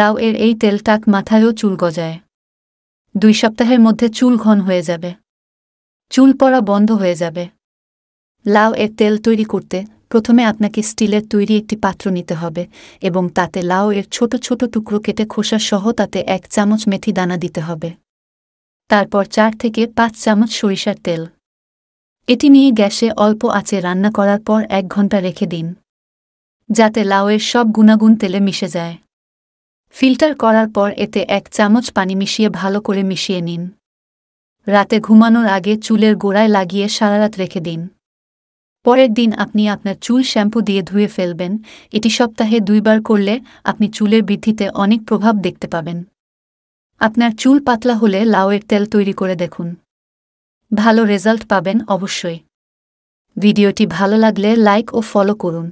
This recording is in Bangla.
লাউ এর এই তেল টাক মাথায়ও চুল গজায় দুই সপ্তাহের মধ্যে চুল ঘন হয়ে যাবে চুল পড়া বন্ধ হয়ে যাবে লাউ এর তেল তৈরি করতে প্রথমে আপনাকে স্টিলের তৈরি একটি পাত্র নিতে হবে এবং তাতে লাউ এর ছোট ছোট টুকরো কেটে খোসা সহ তাতে এক চামচ মেথি দানা দিতে হবে তারপর চার থেকে পাঁচ চামচ সরিষার তেল এটি নিয়ে গ্যাসে অল্প আঁচে রান্না করার পর এক ঘন্টা রেখে দিন যাতে লাউয়ের সব গুণাগুণ তেলে মিশে যায় ফিল্টার করার পর এতে এক চামচ পানি মিশিয়ে ভালো করে মিশিয়ে নিন রাতে ঘুমানোর আগে চুলের গোড়ায় লাগিয়ে সারারাত রেখে দিন পরের দিন আপনি আপনার চুল শ্যাম্পু দিয়ে ধুয়ে ফেলবেন এটি সপ্তাহে দুইবার করলে আপনি চুলের বৃদ্ধিতে অনেক প্রভাব দেখতে পাবেন আপনার চুল পাতলা হলে লাউয়ের তেল তৈরি করে দেখুন ভালো রেজাল্ট পাবেন অবশ্যই ভিডিওটি ভালো লাগলে লাইক ও ফলো করুন